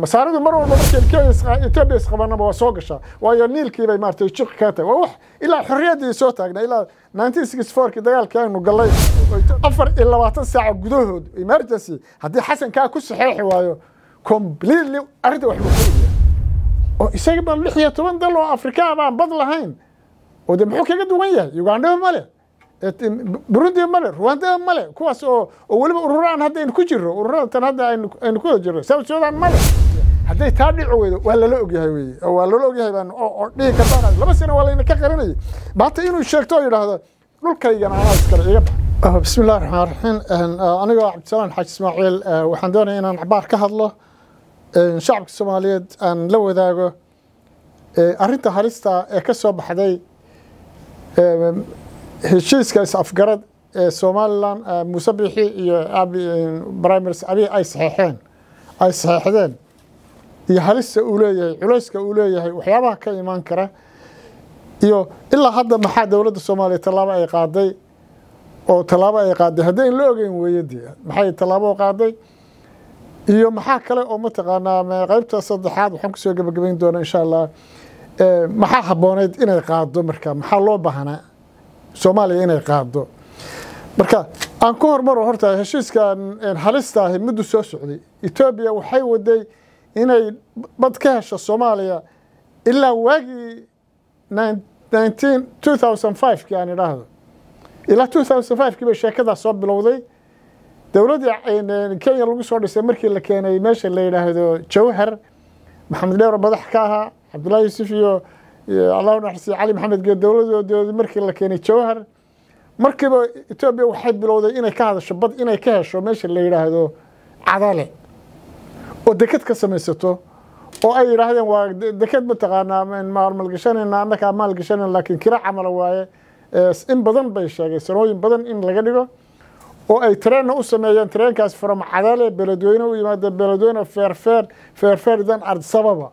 masaaridu mar walba marka etoobiya isqabanaba waa soo gashaa waayo niilkiibay maratay jiq kaa tahay waa wax ilaa xorriyaddii soo taagnaa ilaa nineteen sixty fourkii dagaalkii aynu gallay afar iyo labaatan saaca gudahood emergency haddii xasan kaa ku saxeexi waayo completely arrinta wax lagu oo isaga ba lix iyo toban dal oo afrikaa baan bad lahayn oo dee muxuu kaga duwan yahay ugandhaba male burundi male ruwanda male kuwaas oo weliba ururo aan ku jiro ururada hadda aynu ku wada jirno south sudan male hadday taa dhici weydo waa lala ogyahay weye waa lala ogyahay baan oo dhihi kartaan laba sano waa layna ka qarinayay baata inuu sheegto oo yidhaahdo dhulkaygana anaa iskale iga bax ah, bismi illahi raxmaan raxiim eh, anigoo cabdisalaan xaaji ismaaciil eh, waxaan doonaya inaan cabaar ka hadlo shacabka soomaaliyeed aan la wadaago eh, arrinta halista ee ka soo baxday heshiiska is-afgarad ee somalilan muuse bixi iyo brimaris abi ay saxeexeen ay saxeexdeen iyo halista uu leeyahay culayska uu leeyahay waxyaabaha ka imaan kara iyo ilaa hadda maxaa dowladda soomaaliya tallaabo ay qaaday oo tallaabo ay qaaday haddayn la ogeyn weeyadii maxay tallaabo qaaday iyo maxaa kale oo mataqaanaa qaybta saddexaad waxaan kusoo gebagabayn doonaa insha allah maxaa habbooneyd inay qaado marka maxaa loo baahnaa soomaaliya inay qaado marka aan ku hormaro horta heshiiskan halista ahi muddo soo socday etoobiya waxay waday inay bad ka hesho soomaaliya ilaa waagii ki aan idhaahdo ilaa ki bay sheekadaas soo bilowday dowladdii kenya lagu soo dhisay markii la keenay meesha la yidhaahdo jawhar maxamed dheero madax ka ahaa cabdullaahi yuusuf iyo allah u naxariistiya cali maxamed geed dowladoodooda markii la keenay jawhar markiiba etoobiya waxay bilowday inay ka hadasho bad inay ka hesho meesha la yidhaahdo cadale oo deked ka samaysato oo ay yidhaahdeen waa deked mataqaanaa maalmalgashanaynaa annakaa maalgashanayna laakiin kira camala waaye in badan bay sheegay sanooyin badan in laga dhigo oo ay tareenna u sameeyeen tareenkaas from cadale beledweyne u yimaada beledweyne feerfeer feerfeer idan ard sababa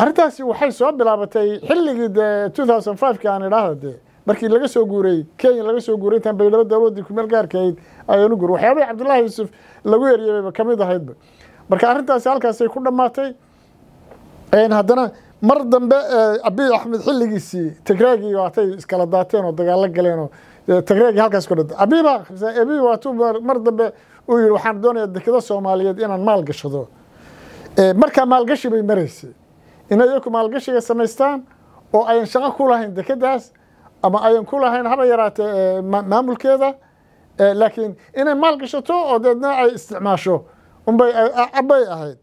arrintaasi waxay soo bilaabatay xilligii de aan idhaahda de markii laga soo guurayey kenya laga soo guuray intaan baydhabo dowladdii kumeel gaarka ahayd ayaan guuray waxyaabihii cabdullaahi yuusuf lagu eryeybayba ka ahaydba marka arrintaasi halkaasay ku dhammaatay haddana mar dambe abiy axmed xilligiisii tigraagii waatay iskala daateen oo dagaalo galeen oo tigraagii halkaas ku dhintay abiba abiy waatuu mar dambe uu yihi waxaan doonayaa dekada soomaaliyeed inaan maalgashado markaa maalgashi bay maraysay inay iyaku maalgashiga samaystaan oo ayan shaqo ku lahayn dekeddaas ama ayan ku lahayn haba yaraatee eh, maamulkeeda eh, laakiin inay maal gashato oo deedna ay isticmaasho unbay eh, abbay ahayd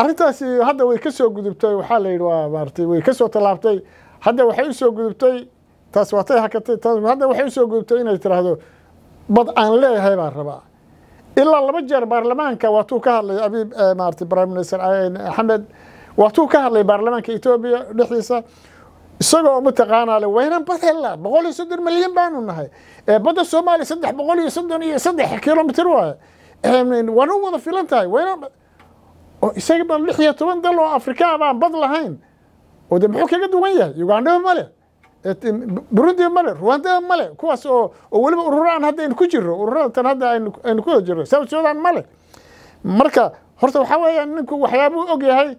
arrintaasi hadda way ka soo gudubtay waxaa la yidhi waa maaratay way ka soo tallaabtay hadda waxay u gudubtay taas waa tay hakatay hadda waxay u gudubtay inay tiraahdo bad aan leeyahay baan rabaa ilaa laba jeer baarlamaanka waatuu ka hadlay abi maaratay prime minister xamed waktuu ka hadlay baarlamaanka etoobiya dhexdiisa isagoo mataqaanaa le bad hela boqol iyo soddon milyan baanu nahay badda soomaaliya saddex boqol iyo soddon iyo saddex kilomitr waaye waan u wada filan tahay weynan oh, isaga baan lix iyo toban dal oo afrikaa baan bad lahayn oo de muxuu kaga duwan yahay ugandhaba male burundiba male ruwandaba male kuwaas oo weliba ururaan hadda ku jiro ururatan hadda aynu ku jiro south sudan male marka horta waxaa weeyaan ninku waxyaabuu og yahay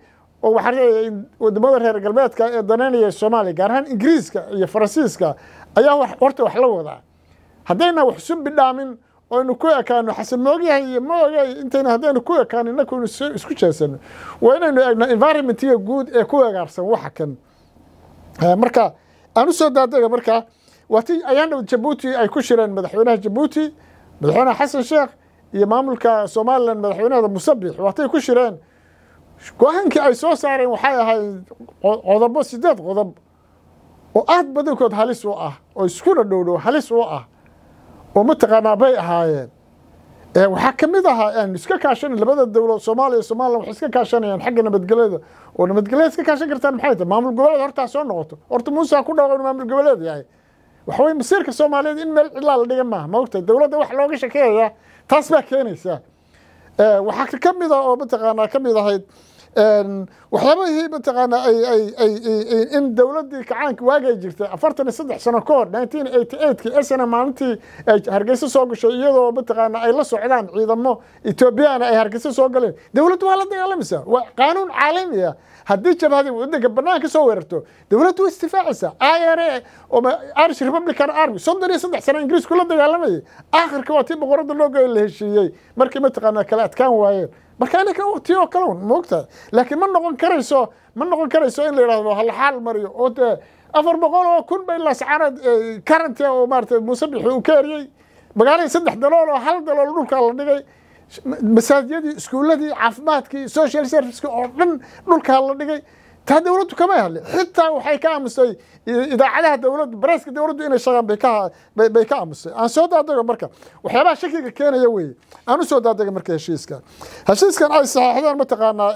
oo waxaan leeyahay in wadamada reer galbeedka ee danaynaya soomaaliya gaar ahaan ingiriiska iyo faransiiska ayaa horta wax la wadaa haddayna wax isu bidhaamin oynu ku ekaano xasan iyo ma intayna haddaynu ku ekaano inankaynu isku jeesano waa inaynu eegno environmentiga guud ee ku wagaarsan waxa kan eh, marka aan u soo marka waati ayaan jabuuti ay ku shireen madaxweynaha jabuuti madaxweynaha xasan sheekh iyo maamulka somalilan madaxweynaheeda musabix waatay ku shireen go ay soo saareen waxay ahayd qodobo siddeed qodob oo aad badankood halis u ah oo iskuna dhowdhow halis u ah oo mataqaanaa bay ahaayeen waxaa ka mid ahaa aan iska kaashana labada dowlad soomaaliya soomalilan waxay iska kaashanayaan xagga nabadgelyada oo nabadgelyada iska kaashan kartaan maxay tahay maamul goboleed hortaa soo noqoto horta muusa ku dhawaqa inuu maamul goboleed yahay waxa weye masiirka soomaaliyeed in meel cidlaa la dhigan maaha ma ogtahay dowladda wax looga shakeeyaa taas baa keenaysaa waxaa ka mid ah oo mataqaanaa ka mid ahayd waxyaabahii mataqaanaa in dowladdii kacaanka waagay jirtay afartan iyo saddex sano ka hor nineteen eighty eightkii esana maalintii ay hargeysa soo gashay iyadoo mataqaana ay la socdaan ciidamo ethoobiyaana ay hargeysa soo galeen dowladdu waa la dagaalamaysaa waa qaanuun caalami ah haddii jabhadii waddanka bannaan ka soo weerarto dowladdu way istifaacaysaa i r a irish republican army soddon iyo saddex sano ingiriisku la dagaalamayay aakhirka waa tii boqorada loo geeyo la heshiiyey markii mataqaana kale adkaan waayeen marka ininka waqti oo kale un maogtahay laakiin ma noqon karayso ma noqon karayso in la yidhahdo halaxaal mariyo oo dee afar boqol oo kun bay lascanad eh, karanti ah oo maarata muusebixi uu ka eriyey magaalihii saddex dalool oo hal dalool dhulkaa la dhigay masaajiyadii iskuulladii caafimaadkii social serviceki oo dhan dhulkaa la dhigay taa dowladdu kama hadlin xitaa waxay ka aamusay idaacadaha dowladdu baraaska dowladdu inay shagaan baybay ka aamusay aan soo daadego marka waxyaabaha shakiga keenaya weeye aan u daadega marka heshiiskan heshiiskan ay saxeixdeen mataqaanaa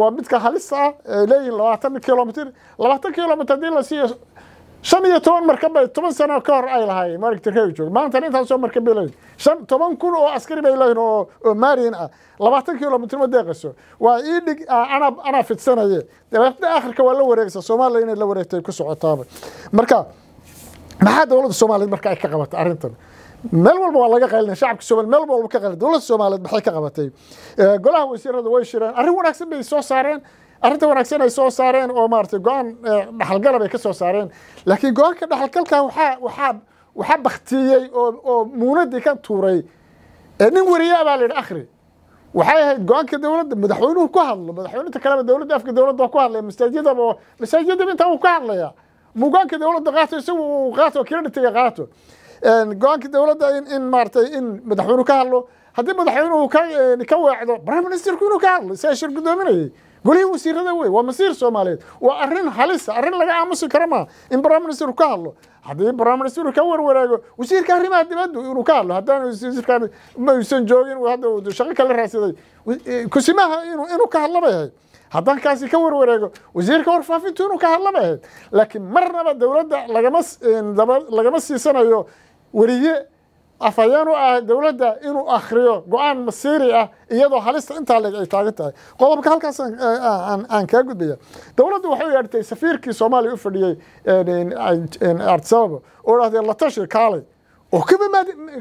waa midka halisa ah leeyihin labaatan kilomitr labaatan kilomitr haddii lasiiyo shan iyo toban markabay toban sano ka hor ay lahaayeen maragtirkay joog intaasoo markab shan toban kun oo askari bay leeyihin oo oo maariin ah labaatan kilomitir ma deeqayso waa ii dhig anaa anaa fidsanaye dabeetna akhirka waa la wareegaysaa soomaaliya inay la wareegtay ku socotaaba marka maxaa dowladda soomaaliyeed marka ay ka qabatay arrintan meel walba waa laga qaylina shacabka soomaliya meel walba ka qaylina dowladda soomaaliyeed maxay ka qabatay golaha wasiirada way shireen arrin wanaagsan bay soo saareen arrinta wanaagsan ay soo saareen oo maarata go-aan eh, dhaxalgalab ay ka soo saareen laakiin go-aanka dhaxalgalka waxaa waxaa waxaa baktiiyey oo oo muunadii ka tuuray eh, nin wariyaa baa la yidhi akhri waxay ahayd go-aanka dowladda madaxweynuhu ku hadlo madaxweyninta kaleba dowladda afka dowladda ku hadlaya masaajidaba masaajidaba intaa uu ka hadlaya mu go-aanka dowladda qaato isagu uu qaato kila qaato go-aanka dowladda in in maaratay in madaxweynuhu ka hadlo haddii madaxweynuhu ka eh, ka weecdo prime ministerku inuu ka hadlo si shir guddoominayay golihii wasiirada wey waa masiir soomaaliyeed waa arin halisa arin laga aamusi kara maa in brimister ka hadlo haddii brimister ka warwareego wasiirka arrimaha dibaddu inuu ka hadlo haddaan maysan joogin hadda shaqo kale raasiday e, kusimaha inuu inuu ka hadla ahayd haddaan kaasi ka warwareego wasiirka warfaafintu inuu ka hadla bay ahayd laakiin marnaba dowladda lagama e, lagama siisanayo wariye afhayeen u ah dowladda inuu akhriyo go-aan masiiri ah iyadoo halista intaa leeg ay taagan tahay qodobka halkaas aan kaa gudbaya dowladdu waxay yeertay safiirkii soomaaliya u fadhiyey artisababo oo dhahdeen la tashi kaalay oo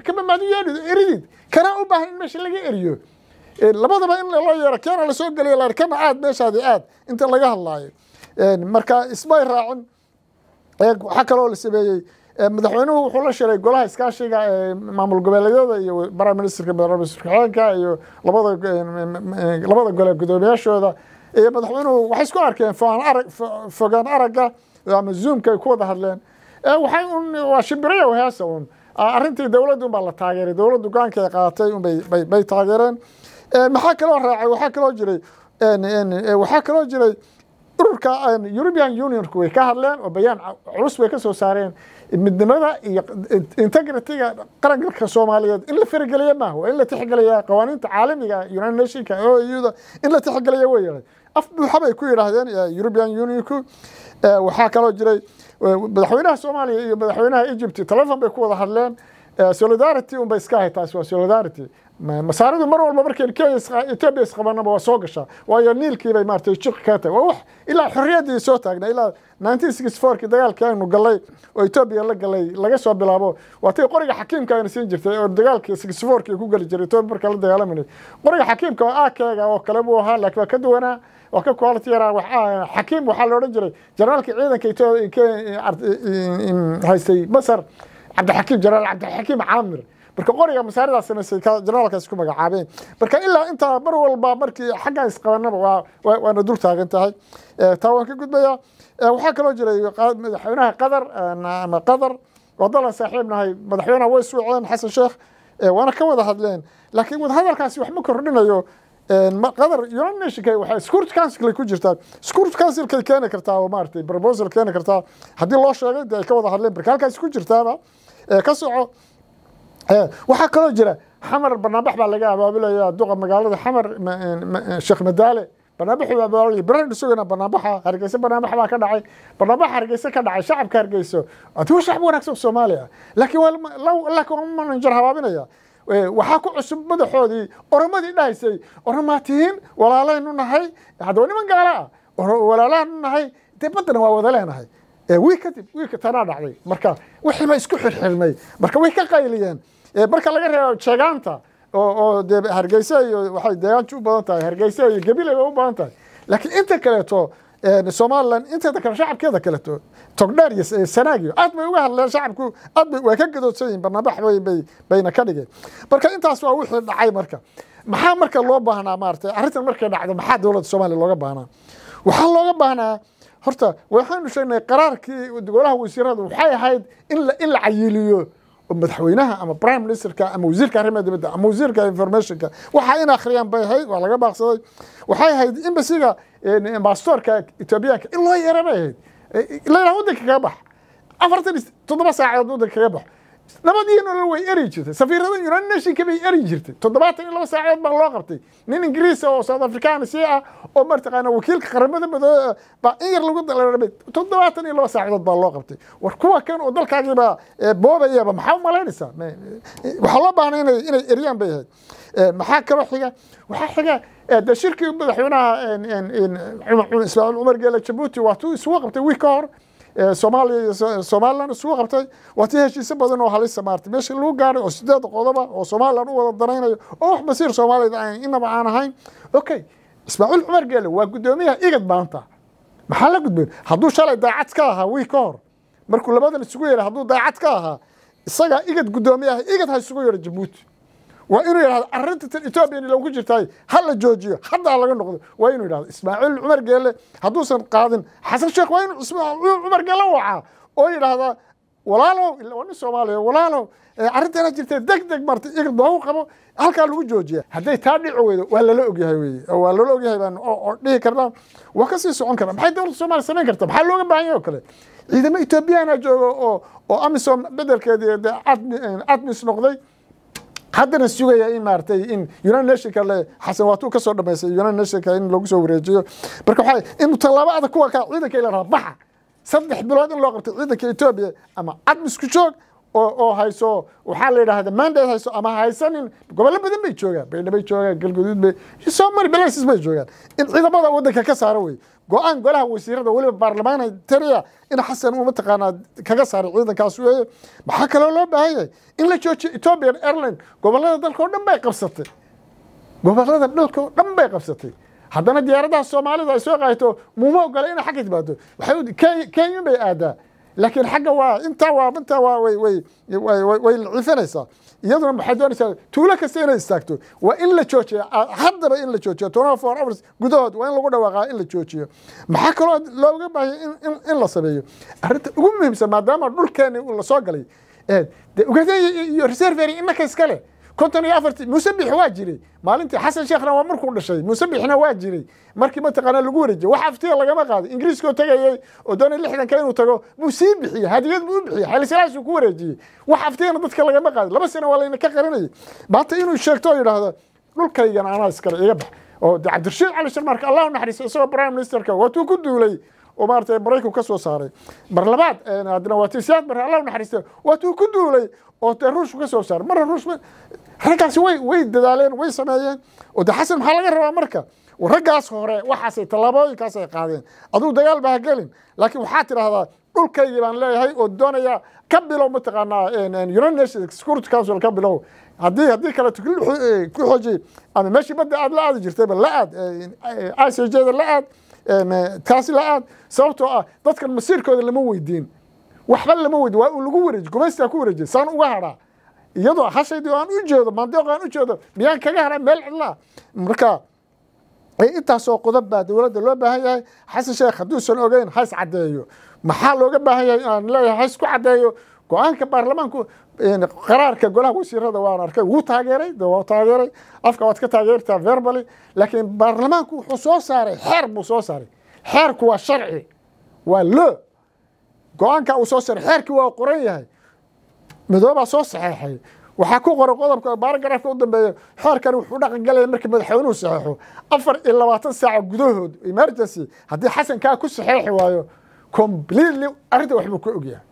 kaba maadu eridid kanaa u baahan in meesha laga eriyo labadaba in lala yeero keena lasoo geliya la kana aad meeshaadi aad inta laga hadlaayo marka ismay raacin waxaa kaloo la sameeyey madaxweynuhu wuxuu la shiray golaha iskaashiga maamul goboleedyada iyo baraministerka mxeenka iyo labada gole guddoomiyaashooda iyo madaxweynuhu waxay isku arkeen fogaan aragga ama zoomka ku wada hadleen waa shimbiraya heesa un ah, arrintii dowladda unbaa la taageeray dowladdu go-aankay qaatay unbay taageereen maxaa kaloo raacay waxaa kaloo jiray waxaa kaloo jiray ururka european unionku way ka hadleen oo bayaan culus bay ka saareen midnimada iyo integrity-ga soomaaliyeed in la farigeliya maaha waa in la tixgeliya qawaaniinta caalamiga ah, united nationka o u-da in la tixgeliya way yeedhay af buuxa bay ku yidhaahdeen european unionku waxaa kaloo jiray madaxweynaha soomaaliya iyo madaxweynaha egypt telefon bay ku wada hadleen solidarity unbay iska ahay taasi waa solidarity masaaridu mar walba markay ethiopia isqabanaba waa soo gashaa waayo niilkii bay maaratay jiqi ka tahay waa wax ilaa xorriyaddii soo taagnaa ilaa nineteen sixty fourkii dagaalkii aynu galay oo ethiopia la galay laga soo bilaabo waatay qoriga xakiimka ayna siin jirtay oo dagaalkii sixty fourkii ku geli jiray ethiopia marka la dagaalamayay qoriga xakiimka oo akeega oo kale buu ahaa laakiin waa ka duwanaa waa ka quality yaraa xakiim waxaa la odhan jiray generaalka ciidanka haystay masar cabdixakiim jenaraal cabdixakiim caamir marka qoriga masaaradaasina say jenaraalka isku magacaabeen marka ilaa intaa mar walba markii xaggan isqabanaba waa waana dul taagan tahay eh, taa waan ka gudbayaa eh, waxaa kaloo jiray madaxweynaha qadar eh, ama qadar wadalan saaxiib nahay madaxweynaha way suuceen xasan sheekh waana ka wada hadleen laakiin wadahadalkaasi wax ma kordhinayo qadar united nationka waxaa security councilay ku jirtaa security councilkay keeni kartaa oo maaragtay proposal keeni kartaa haddii loo sheegay dee ay ka wada hadleen marka halkaasi ku jirtaaba ka soco waxaa kaloo jira xamar barnaamix baa laga abaabulaya duqa magaalada xamar sheekh madaale barnaamixuu abaabulay barnaamij ka dhacay barnaamija hargeysa ka dhacay shacabka hargeyso aduu shacab wanaagsan Soomaaliya laakiin waa ku cusub madaxoodii oromadii dhahaysay oromaatiin walaalaynu nahay niman gaala ah nahay dee badana waa wada leenahay wiil kadib wiilka tanaa dhacday marka wixiiba isku xirxirmay marka way ka qayliyeen marka laga reebo jeegaanta oo de hargeysa iyo waxay deegaantu u badan tahay hargeysa iyo gabileba u badan tahay laakiin inta kaleeto somalilan inteeda kale shacabkeeda kaleto togdheer iyo sanaagio aad bay uga hadleen shacabku aad bay waa ka gadoodsan yihin barnaamij weyn bay bayna ka dhigeen marka intaas waa wixii dhacay marka maxaa marka loo baahnaa maaragtay arrintan markay dhacdo maxaa dowladda soomaaliya looga baahnaa waxaa looga baahnaa horta waxaanu sheegnay qaraarkii golaha wasiirada waxay ahayd in la cayiliyo oo madaxweynaha ama prime ministerka ama wasiirka arrimaha dibadda ama wasiirka informationka waxa in akhriyaan bay ahayd waa laga baaqsaday waxay ahayd embasiga ambasadorka etoobiyaanka in loo yeera bay eh, eh, ahayd ilaa waddanka kaga bax afartan toddoba saacadood waddanka kaga baxo nabadii nolol way eri jirtay safiirada united bay eri jirtay toddobaatan iyo laba saacadood baa loo qabtay nin ingiriis oo south africaansi ah oo martaqaana wakiilka qaramada midoobey baa in yar lagu dalaramay toddobaatan iyo laba saacadood baa loo qabtay war kuwa kan oo dalkaagiiba boobayaba maxaa u malaynaysaa e, waxaa loo baahnay inay inay eriyaan bay ahayd e, maxaa kaloo xiga waxaa xiga de shirkii madaxweynaha ismaaciil cumar geela jabuuti waa isugu qabtay wii ka hor Eh, somalilan isugu qabtay waati heshiisa badan oo halisa maarta meesha lagu gaaray oo sideed qodoba oo somalilan u wada danaynayo oo oh, wax masiir soomaaliyad inaba aan ahayn okay ismaaciil cumar geele waa guddoomiyaha igad maanta maxaa la gudbay hadduu shalay daacad ka ahaa wii ka hor markuu labadan isugu yeeray hadduu daacad ka ahaa isagaa igad guddoomiyaha igad ha isugu yeedho jabuuti waa inuu yidhahdo arrintan etoobiyani lagu jirtay ha la joojiyo haddaa laga noqdo waa inuu yidhahdo ismaaciil cumar geelle hadduusan qaadin xasan sheekh waa inuu ismaaciil cumar geelle wacaa oo yidhaahdaa walaalow waa nin soomaaliya walaalow arrintaana jirtee deg deg marta iga doogu qabo halkaa lagu joojiya hadday taa dhici weydo waa lala ogyahay weye waa lala ogyahay baan dhihi karnaa waa ka socon karna maxay dowladda soomaaliya samayn karta maxaa looga baahan yahay oo kale ciidamo etoobiyana jooga oo oo amisom bedelkeedii cadmis noqday haddana sugaya in maaragtay in united nationka le xasan waatuu ka soo dhamaysay united nationka in lagu soo wareejiyo marka waxaa in talabaada kuwa kaa ciidanka ila rabaxa saddex bilood in loo qabtay ciidanka etoobiya ama cadmisku joog oo hayso waxaa la yidhaahda maandaad hayso ama haysanin gobollo badan bay joogaan baydhabay joogaan galguduud bay soomali balassis bay joogaan in ciidamada waddanka ka saara wey go-aan golaha wasiirada weliba baarlamaanay tariya in xasan uu mataqaanaa kaga saaray ciidankaas weeye maxaa kaloo loo baahan in la joojiyo ethiopian airline gobollada dalka oo dhan bay qabsatay gobollada dalka dhan bay qabsatay haddana diyaaradaha soomaalida ay soo qaayto muuma ogola inay xagga timaado kenya bay aadaa laakiin xagga waa intaa waa intaa waa way way way way lacifinaysaa iyaduna maxay doonaysaa tuulo kasta inay istaagto waa in la joojiyo ah, haddaba in la joojiyo twenty four hours gudahood waa in lagu dhawaaqaa in la joojiyo maxaa kaloo looga baahaya in in la sameeyo arrinta ugu muhiimsan maadaama dhulkeeni lasoo galay de ugadeeya iyo reservery inaka iska leh konton iyo afarti musabix waa jiray maalintii xasan sheekhna waa markuu dhashay musabixna waa jiray markii mataqaana lagu wareejiyey wax aftiya lagama qaado ingiriiskoo tegayey oo doonay lixdanka inuu tago buu sii bixiyey hadiyad buu bixiyey xelisalaasuu ku wareejiyey wax aftiyana dadka lagama qaado laba sano waa layna ka qarinayay maanta inuu sheegto oo yidhaahdo dhulkaygan anaa iskale iga bax oo cabdirashiid cali sharmaarka allahu naxariiso isagoo prime ministerka waatuu ku duulay oo maaragtay maraykanku ka soo saaray mar labaad haddana waa tiisiyaad mar allahu naxariista waatuu ku duulay oo dee ruushku ka soo saaray marna ruush raggaasi way way dadaaleen way sameeyeen oo de xasan maxaa laga rabaa marka raggaas hore waxaasay tallaabooyinkaas ay qaadeen aduu dagaal ba ha gelin laakiin waxaa tidhaahdaa dhulkaygii baan leeyahay oo doonaya ka bilow mataqaanaa united nations security council ka bilow haddii haddii kale eh, ku xooji ama meeshii badda aad la aadi jirtayba la aad eh, i c j da la aad eh, taasi la aad sababtoo ah dadkan masiirkooda lama weydiin waxba lama weydiin waa uu lagu wareeji gumaystaa ku wareejiyay saan uga hadhaa iyadoo hashaydii aan u jeedo mandeeq aan u jeedo miyaan kaga hara meel cidlaa marka intaasoo qodob baa dowladda loo baahan yahay xasan sheekh hadduusan ogeyn hays caddeeyo maxaa looga baahan yahay inaan leeyahay hays ku caddeeyo go-aanka baarlamaanku qaraarka golaha wasiirada waan arkay wuu taageeray de taageeray afka waad ka taageertaa verbally laakiin baarlamaanku wuxuu soo saaray xeer buu soo saaray xeerku waa sharci waa loo go-aanka uu soo saaray xeerkii waa qoran yahay madoobaa soo saxeexay waxaa ku qoran qodobka baaragrafka u dambeeya xeerkan wuxuu dhaqangalaya markii madaxweynuhu saxeexo afar iyo labaatan saaca gudahood emergency haddii xasankaa ku saxeexi waayo completely arrinta waxbuu ka ogyahay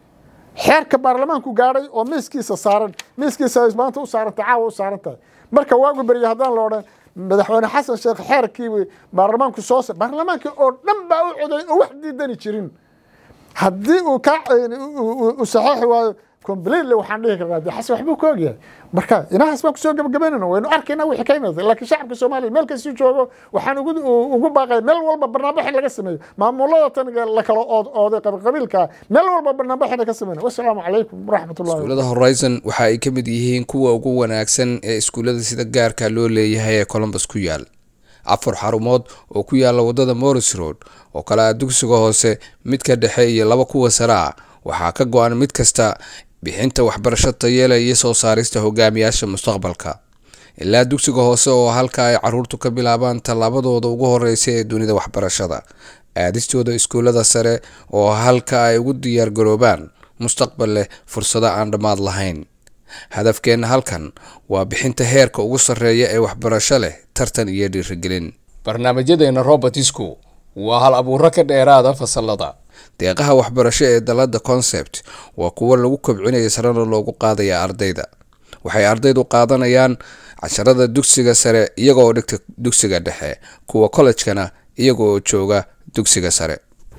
xeerka baarlamaanku gaadhay oo miiskiisa saaran miiskiisa maanta u saarantay caawa u saaran tahay marka waagu beriye haddaan la odhan madaxweyne xasan sheekh xeerkiibu baarlamaanku soo sa baarlamaankii oo dhan baa u coday oo wax diidani jirin haddii uu ka eh, saxeexi waayo completely waxaan dhihi karnaa de xasan waxbuu ka ogyahay marka inahaas baan kusoo gabagabaynayna waynu arkayna wixii ka imaatay laakiin shacabka soomaaliya meel kastuu joogo waxaan ugu ugu baaqaya meel walba barnaamij in laga sameeyo maamulada taniga la ood ooday qabiilka meel walba barnaamij inay ka sameeyaan wassalaamu calaykum waraxmatullahi horizon waxa ay ka mid yihiin kuwa ugu wanaagsan ee iskuullada sida gaarka loo leeyahay ee columbus ku yaal afar xarumood oo ku yaala wadada morris road oo kale ah dugsiga hoose midka dhexe iyo laba kuwa sare ah waxaa ka go-an mid kasta bixinta waxbarasho tayeela iyo soo saarista hogaamiyaasha mustaqbalka ilaa dugsiga hoose oo halka ay caruurtu ka bilaabaan tallaabadooda ugu horeysa ee dunida waxbarashada aadistooda iskuullada sare oo halka ay ugu diyaargaroobaan mustaqbal leh fursado aan dhammaad lahayn hadafkeenna halkan waa bixinta heerka ugu sarreeya ee waxbarasho leh tartan iyo dhiirigelin barnaamijyadeenna robertisku waa hal abuuro ka dheeraada fasalada deeqaha waxbarasho ee dalada concept waa kuwa lagu kobcinaya sarena loogu qaadaya ardayda waxay ardaydu qaadanayaan casharada dugsiga sare iyaga oo dhigta dugsiga dhexe kuwa collejkana iyaga oo jooga dugsiga sare